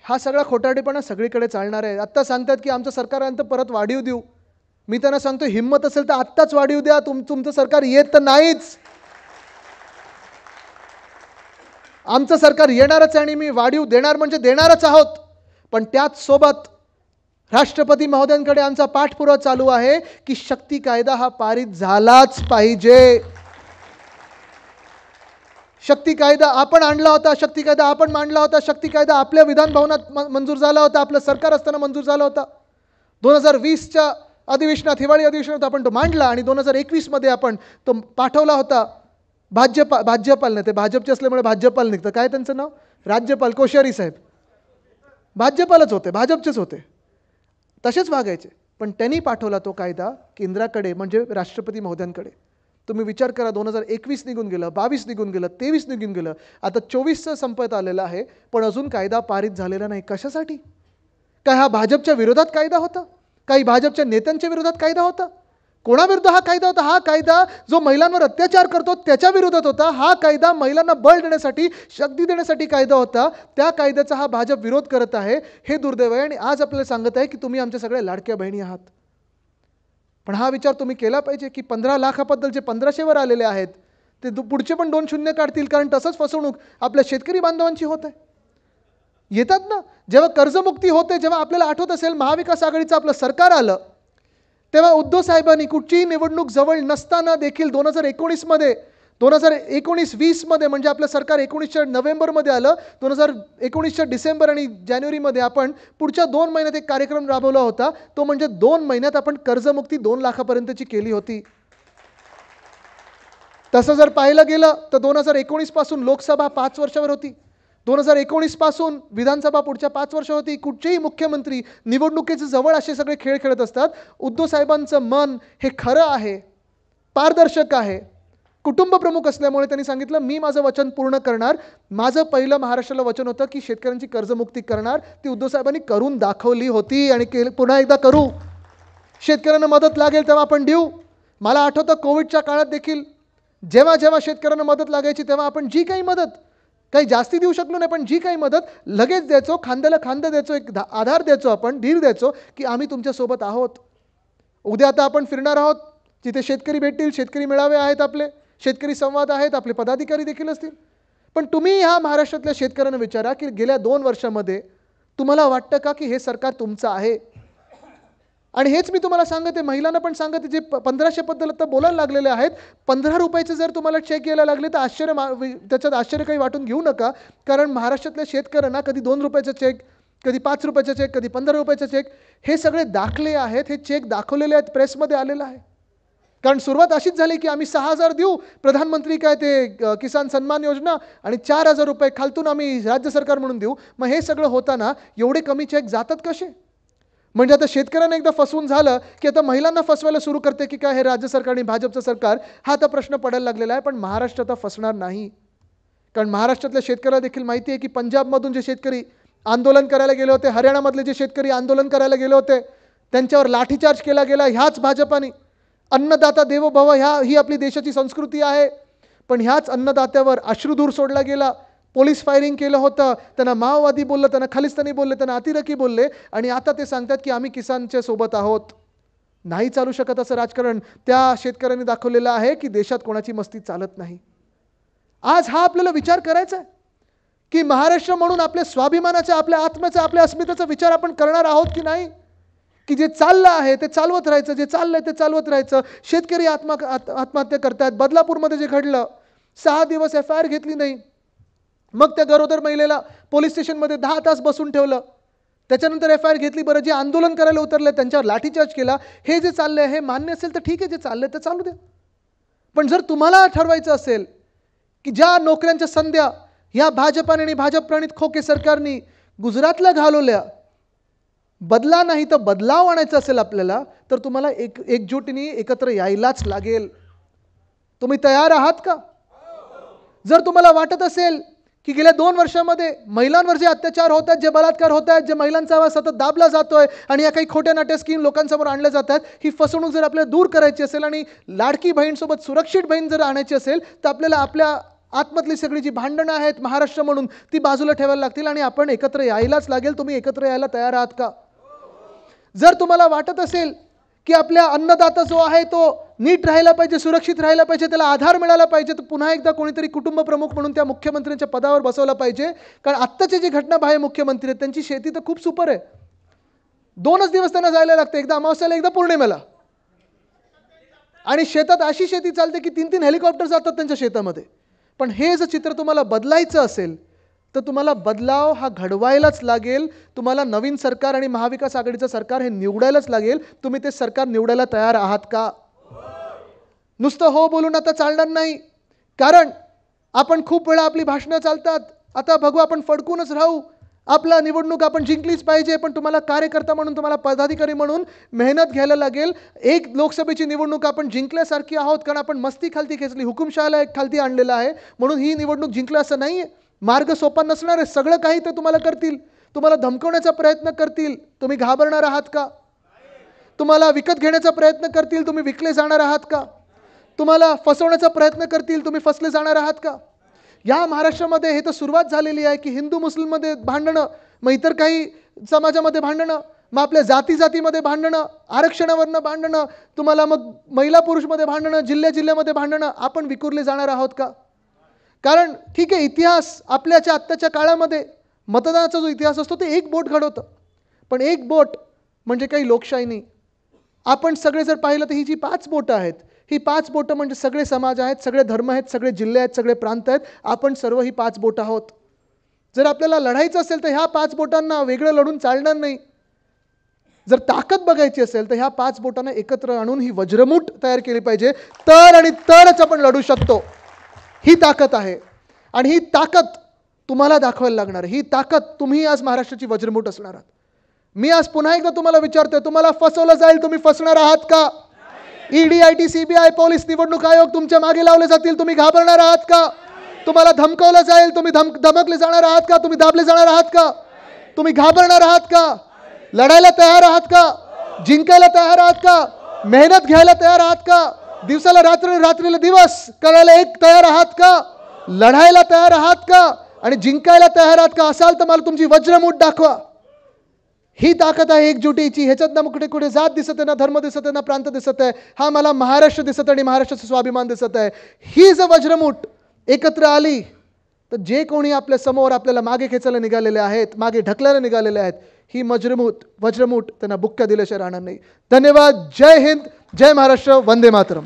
हा सगळा खोटारडेपणा सगळीकडे चालणार आहे आत्ता सांगतात की आमचं सरकार परत वाढीव देऊ मी त्यांना सांगतो हिंमत असेल तर आत्ताच वाढीव द्या तुम तुमचं सरकार येत तर नाहीच आमचं सरकार येणारच आणि मी वाढीव देणार म्हणजे देणारच आहोत पण त्याचसोबत राष्ट्रपती महोदयांकडे आमचा पाठपुरावा चालू आहे की शक्ती कायदा हा पारित झालाच पाहिजे शक्ती कायदा आपण आणला होता शक्ती कायदा आपण मांडला होता शक्ती कायदा आपल्या विधान भवनात मंजूर झाला होता आपलं सरकार असताना मंजूर झाला होता दोन हजार वीसच्या अधिवेशनात हिवाळी अधिवेशनात आपण तो मांडला आणि दोन हजार एकवीसमध्ये आपण तो पाठवला होता भाज्यपाल भाज्यपालने ते भाजपचे असल्यामुळे भाज्यपाल निघतं काय त्यांचं नाव राज्यपाल कोश्यारी साहेब भाज्यपालच होते भाजपचेच होते तसेच वागायचे पण त्यांनी पाठवला तो कायदा केंद्राकडे म्हणजे राष्ट्रपती महोदयांकडे तुम्ही विचार करा दोन हजार एकवीस निघून गेलं बावीस निघून गेलं तेवीस निघून गेलं आता चोवीसचं संपत आलेलं आहे पण अजून कायदा पारित झालेला नाही कशासाठी काय हा भाजपच्या विरोधात कायदा होता काही भाजपच्या नेत्यांच्या विरोधात कायदा होता कोणाविरुद्ध हा कायदा होता हा कायदा जो महिलांवर अत्याचार करतो त्याच्या विरोधात होता हा कायदा महिलांना बळ देण्यासाठी शक्ती देण्यासाठी कायदा होता त्या कायद्याचा हा भाजप विरोध करत आहे हे दुर्दैव आहे आणि आज आपल्याला सांगत आहे की तुम्ही आमच्या सगळ्या लाडक्या बहिणी आहात पण हा विचार तुम्ही केला पाहिजे की पंधरा लाखाबद्दल जे पंधराशेवर आलेले आहेत ते पुढचे पण दोन शून्य काढतील कारण तसंच फसवणूक आपल्या शेतकरी बांधवांची होत आहे येतात ना जेव्हा कर्जमुक्ती होते जेव्हा आपल्याला आठवत असेल महाविकास आघाडीचं आपलं सरकार आलं तेव्हा उद्धव साहेबांनी कुठचीही निवडणूक जवळ नसताना देखील दोन हजार एकोणीसमध्ये दोन हजार एकोणीस वीसमध्ये म्हणजे आपलं सरकार एकोणीसच्या नोव्हेंबरमध्ये आलं दोन हजार एकोणीसच्या डिसेंबर आणि जानेवारीमध्ये आपण पुढच्या दोन महिन्यात एक कार्यक्रम राबवला होता तो म्हणजे दोन महिन्यात आपण कर्जमुक्ती दोन लाखापर्यंतची केली होती तसं जर पाहिलं गेलं तर दोन हजार एकोणीसपासून लोकसभा पाच वर्षावर होती दोन हजार एकोणीसपासून विधानसभा पुढच्या पाच वर्षावरती होती कुठचेही मुख्यमंत्री निवडणुकीचे जवळ असे सगळे खेळ खेळत असतात उद्धव साहेबांचं मन हे खरं आहे पारदर्शक आहे कुटुंब प्रमुख असल्यामुळे त्यांनी सांगितलं मी माझं वचन पूर्ण करणार माझं पहिलं महाराष्ट्राला वचन होतं की शेतकऱ्यांची कर्जमुक्ती करणार ती उद्धव साहेबांनी करून दाखवली होती आणि केल पुन्हा एकदा करू शेतकऱ्यांना मदत लागेल तेव्हा आपण देऊ मला आठवतं कोविडच्या काळात देखील जेव्हा जेव्हा शेतकऱ्यांना मदत लागायची तेव्हा आपण जी काही मदत काही जास्ती देऊ शकलो नाही पण जी काही मदत लगेच द्यायचो खांद्याला खांदा द्यायचो एक आधार द्यायचो आपण धीर द्यायचो की आम्ही तुमच्यासोबत आहोत उद्या आता आपण फिरणार आहोत जिथे शेतकरी भेटतील शेतकरी मेळावे आहेत आपले शेतकरी संवाद आहेत आपले पदाधिकारी देखील असतील पण तुम्ही ह्या महाराष्ट्रातल्या शेतकऱ्यांना विचारा की गेल्या दोन वर्षामध्ये तुम्हाला वाटतं का की हे सरकार तुमचं आहे आणि हेच मी तुम्हाला सांगते महिलांना पण सांगते जे पंधराशेबद्दल पंधराशे बद्दल आता बोलायला लागलेले आहेत पंधरा रुपयाचे जर तुम्हाला चेक यायला लागले तर आश्चर्य त्याच्यात आश्चर्य काही वाटून घेऊ नका कारण महाराष्ट्रातल्या शेतकऱ्यांना कधी दोन रुपयाचा चेक कधी पाच रुपयाचा चेक कधी पंधरा रुपयाचा चेक हे सगळे दाखले आहेत हे चेक दाखवलेले आहेत प्रेसमध्ये आलेलं आहे कारण सुरुवात अशीच झाली की आम्ही सहा हजार देऊ प्रधानमंत्री काय ते किसान सन्मान योजना आणि चार हजार रुपये खालतून आम्ही राज्य सरकार म्हणून देऊ मग हे सगळं होताना एवढे कमी चेक जातात कसे म्हणजे आता शेतकऱ्यांना एकदा फसवून झालं की आता महिलांना फसवायला सुरू करते की काय हे राज्य सरकार आणि भाजपचं सरकार हा आता प्रश्न पडायला लागलेला आहे पण महाराष्ट्र आता फसणार नाही कारण महाराष्ट्रातल्या शेतकऱ्याला देखील माहिती आहे की पंजाबमधून जे शेतकरी आंदोलन करायला गेले होते हरियाणामधले जे शेतकरी आंदोलन करायला गेले होते त्यांच्यावर लाठीचार्ज केला गेला ह्याच भाजपाने अन्नदाता देवो भव ह्या ही आपली देशाची संस्कृती आहे पण ह्याच अन्नदात्यावर अश्रुधूर सोडला गेला पोलीस फायरिंग केलं होतं त्यांना माओवादी बोललं त्यांना खालिस्तानी बोलले त्यांना अतिरेकी बोलले आणि आता ते सांगतात की आम्ही किसानच्या सोबत आहोत नाही चालू शकत असं राजकारण त्या शेतकऱ्यांनी दाखवलेलं आहे की देशात कोणाची मस्ती चालत नाही आज हा आपल्याला विचार करायचा आहे की महाराष्ट्र म्हणून आपल्या स्वाभिमानाचा आपल्या आत्म्याचा आपल्या अस्मितेचा विचार आपण करणार आहोत की नाही की जे चाललं आहे ते चालवत राहायचं जे चाललं आहे ते चालवत राहायचं शेतकरी आत्मा आत्महत्या करतायत बदलापूरमध्ये जे घडलं सहा दिवस एफ आय आर घेतली नाही मग त्या गरोदर महिलेला पोलीस स्टेशनमध्ये दहा तास बसून ठेवलं त्याच्यानंतर एफ आय आर घेतली बरं जे आंदोलन करायला उतरलं त्यांच्यावर लाठीचार्ज केला हे जे चाललं आहे हे मान्य असेल तर ठीक आहे जे चाललं ते चालू द्या पण जर तुम्हाला ठरवायचं असेल की ज्या नोकऱ्यांच्या संध्या ह्या भाजपाने आणि भाजप प्रणित खोके सरकारनी गुजरातला घालवल्या बदला नाही तर बदलाव आणायचा असेल आपल्याला तर तुम्हाला एक एकजुटीने एकत्र यायलाच लागेल तुम्ही तयार आहात का जर तुम्हाला वाटत असेल की गेल्या दोन वर्षामध्ये महिलांवर जे अत्याचार होत आहेत जे बलात्कार होत आहेत जे महिलांचा आवाज सतत दाबला आहे आणि या काही खोट्या नाट्या स्कीम लोकांसमोर आणल्या जात आहेत ही फसवणूक जर आपल्याला दूर करायची असेल आणि लाडकी बहीणसोबत सुरक्षित बहीण जर आणायची असेल तर आपल्याला आपल्या आतमधली सगळी जी भांडणं आहेत महाराष्ट्र म्हणून ती बाजूला ठेवायला लागतील आणि आपण एकत्र यायलाच लागेल तुम्ही एकत्र यायला तयार आहात का जर तुम्हाला वाटत असेल की आपल्या अन्नदाता जो आहे तो नीट राहायला पाहिजे सुरक्षित राहायला पाहिजे त्याला आधार मिळाला पाहिजे तर पुन्हा एकदा कोणीतरी कुटुंब प्रमुख म्हणून त्या मुख्यमंत्र्यांच्या पदावर बसवला पाहिजे कारण आत्ताची जी घटना बाहेर मुख्यमंत्री आहेत त्यांची शेती तर खूप सुपर आहे दोनच दिवस त्यांना जायला लागतं एकदा अमावस्याला एकदा पौर्णिमेला आणि शेतात अशी शेती चालते की तीन तीन हेलिकॉप्टर जातात त्यांच्या शेतामध्ये पण हे जर चित्र तुम्हाला बदलायचं असेल तर तुम्हाला बदलाव हा घडवायलाच लागेल तुम्हाला नवीन सरकार आणि महाविकास आघाडीचं सरकार हे निवडायलाच लागेल तुम्ही ते सरकार निवडायला तयार आहात का नुसतं हो बोलून आता चालणार नाही कारण आपण खूप वेळा आपली भाषणं चालतात आता बघू आपण फडकूनच राहू आपला निवडणूक आपण जिंकलीच पाहिजे पण तुम्हाला कार्यकर्ता म्हणून तुम्हाला पदाधिकारी म्हणून मेहनत घ्यायला लागेल एक लोकसभेची निवडणूक आपण जिंकल्यासारखी आहोत कारण आपण मस्ती खालती खेचली हुकुमशहाला एक खालती आणलेला आहे म्हणून ही निवडणूक जिंकलं असं नाही आहे मार्ग सोपा नसणार आहे सगळं काही ते तुम्हाला करतील तुम्हाला धमकवण्याचा प्रयत्न करतील तुम्ही घाबरणार आहात का तुम्हाला विकत घेण्याचा प्रयत्न करतील तुम्ही विकले जाणार आहात का तुम्हाला फसवण्याचा प्रयत्न करतील तुम्ही फसले जाणार आहात का या महाराष्ट्रामध्ये हे तर सुरुवात झालेली आहे की हिंदू मुस्लिममध्ये भांडणं मग इतर काही समाजामध्ये भांडणं मग आपल्या जाती जातीमध्ये भांडणं आरक्षणावरनं भांडणं तुम्हाला मग महिला पुरुषमध्ये भांडणं जिल्ह्या जिल्ह्यामध्ये भांडणं आपण विकुरले जाणार आहोत का कारण ठीक आहे इतिहास आपल्याच्या आत्ताच्या काळामध्ये मतदानाचा जो इतिहास असतो ते एक बोट घडवतं पण एक बोट म्हणजे काही लोकशाही नाही आपण सगळे जर पाहिलं तर ही जी पाच बोटं आहेत ही पाच बोटं म्हणजे सगळे समाज आहेत सगळे धर्म आहेत सगळे जिल्हे आहेत सगळे प्रांत आहेत आपण सर्व ही पाच बोट आहोत जर आपल्याला लढायचं असेल तर ह्या पाच बोटांना वेगळं लढून चालणार नाही जर ताकद बघायची असेल तर ह्या पाच बोटांना एकत्र आणून ही वज्रमूठ तयार केली पाहिजे तर आणि तरच आपण लढू शकतो ही ताकद आहे आणि ही ताकद तुम्हाला दाखवायला लागणार ही ताकद तुम्ही आज महाराष्ट्राची वज्रमूठ असणार आहात मी आज पुन्हा एकदा तुम्हाला विचारतोय तुम्हाला फसवलं जाईल तुम्ही फसणार आहात का ईडीआयटी सीबीआय पोलीस निवडणूक आयोग तुमच्या मागे लावले जातील तुम्ही घाबरणार आहात का तुम्हाला धमकवलं जाईल तुम्ही धमकले जाणार आहात का तुम्ही दाबले जाणार आहात का तुम्ही घाबरणार आहात का लढायला तयार आहात का जिंकायला तयार आहात का मेहनत घ्यायला तयार आहात का दिवसाला रात्र रात्रीला दिवस करायला एक तयार आहात का लढायला तयार आहात का आणि जिंकायला तयार आहात का असाल तर मला तुमची वज्रमूठ दाखवा ही ताकद आहे एकजुटीची ह्याच्यात ना कुठे कुठे जात दिसत आहे ना धर्म दिसत आहे ना प्रांत दिसत आहे हा मला महाराष्ट्र दिसत आहे आणि महाराष्ट्राचा स्वाभिमान दिसत आहे ही जर वज्रमूठ एकत्र आली तर जे कोणी आपल्या समोर आपल्याला मागे खेचायला निघालेले आहेत मागे ढकलायला निघालेले आहेत ही मजरमूत वज्रमूठ त्यांना बुक्क्या दिल्याशिवाय राहणार नाही धन्यवाद जय हिंद जय महाराष्ट्र वंदे मातरम